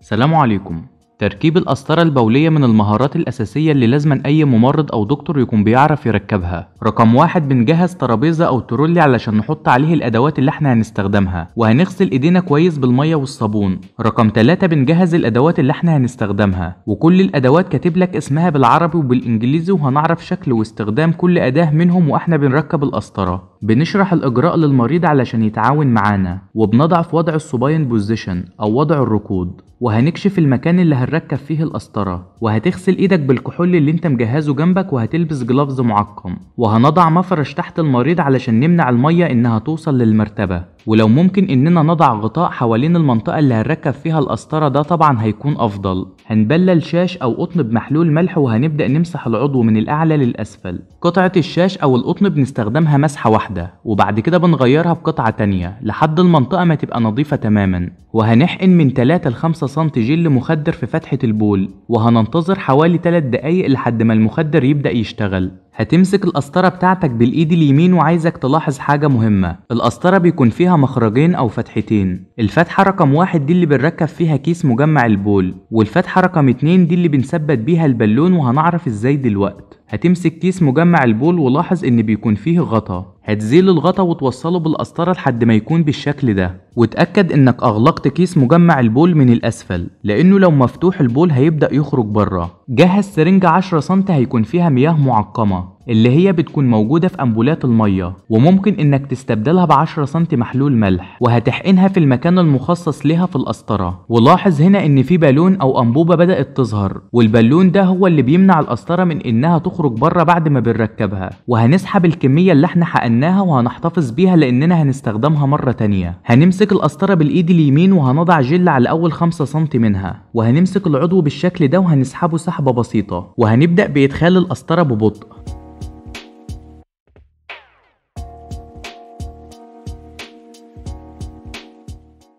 سلام عليكم تركيب القسطرة البولية من المهارات الأساسية اللي لازما أي ممرض أو دكتور يكون بيعرف يركبها رقم واحد بنجهز ترابيزة أو ترولي علشان نحط عليه الأدوات اللي احنا هنستخدمها وهنغسل إيدينا كويس بالمية والصابون رقم ثلاثة بنجهز الأدوات اللي احنا هنستخدمها وكل الأدوات كاتب لك اسمها بالعربي وبالإنجليزي وهنعرف شكل واستخدام كل أداة منهم واحنا بنركب القسطرة بنشرح الإجراء للمريض علشان يتعاون معانا وبنضع في وضع السوباين بوزيشن أو وضع الركود وهنكشف المكان اللي هنركب فيه القسطرة وهتغسل إيدك بالكحول اللي أنت مجهزه جنبك وهتلبس جلافز معقم وهنضع مفرش تحت المريض علشان نمنع المية إنها توصل للمرتبة ولو ممكن اننا نضع غطاء حوالين المنطقة اللي هنركب فيها القسطرة ده طبعا هيكون افضل هنبلل شاش او قطن بمحلول ملح وهنبدأ نمسح العضو من الاعلى للاسفل قطعة الشاش او القطن بنستخدمها مسحة واحدة وبعد كده بنغيرها بقطعة تانية لحد المنطقة ما تبقى نظيفة تماما وهنحقن من 3 ل 5 سم جل مخدر في فتحة البول وهننتظر حوالي 3 دقايق لحد ما المخدر يبدأ يشتغل هتمسك القسطرة بتاعتك بالإيد اليمين وعايزك تلاحظ حاجة مهمة القسطرة بيكون فيها مخرجين أو فتحتين الفتحة رقم واحد دي اللي بنركب فيها كيس مجمع البول والفتحة رقم اتنين دي اللي بنثبت بيها البالون وهنعرف ازاي دلوقت هتمسك كيس مجمع البول ولاحظ ان بيكون فيه غطا هتزيل الغطا وتوصله بالقسطرة لحد ما يكون بالشكل ده وتأكد انك اغلقت كيس مجمع البول من الاسفل لانه لو مفتوح البول هيبدأ يخرج بره جهز سرنجة 10 سم هيكون فيها مياه معقمة اللي هي بتكون موجودة في أمبولات المية وممكن إنك تستبدلها ب 10 سم محلول ملح وهتحقنها في المكان المخصص لها في القسطرة ولاحظ هنا إن في بالون أو أنبوبة بدأت تظهر والبالون ده هو اللي بيمنع القسطرة من إنها تخرج بره بعد ما بنركبها وهنسحب الكمية اللي إحنا حقناها وهنحتفظ بيها لأننا هنستخدمها مرة تانية هنمسك هنمسك القسطره بالايد اليمين وهنضع جل على اول 5 سم منها وهنمسك العضو بالشكل ده وهنسحبه سحبه بسيطه وهنبدا بادخال القسطره ببطء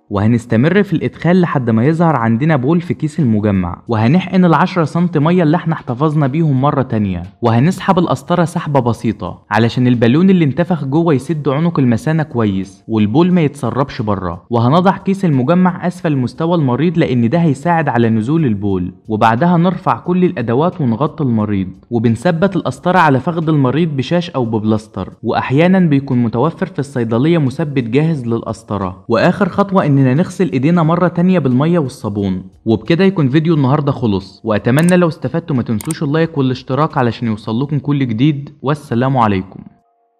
وهنستمر في الادخال لحد ما يظهر عندنا بول في كيس المجمع وهنحقن ال10 سم ميه اللي احنا احتفظنا بيهم مره تانية وهنسحب القسطره سحبه بسيطه علشان البالون اللي انتفخ جوه يسد عنق المثانه كويس والبول ما يتسربش بره وهنضع كيس المجمع اسفل مستوى المريض لان ده هيساعد على نزول البول وبعدها نرفع كل الادوات ونغطي المريض وبنثبت القسطره على فخذ المريض بشاش او ببلاستر واحيانا بيكون متوفر في الصيدليه مثبت جاهز للقسطره واخر خطوه ان اننا نغسل ايدينا مرة تانية بالمية والصابون وبكده يكون فيديو النهاردة خلص واتمنى لو استفدتوا ما تنسوش اللايك والاشتراك علشان يوصل لكم كل جديد والسلام عليكم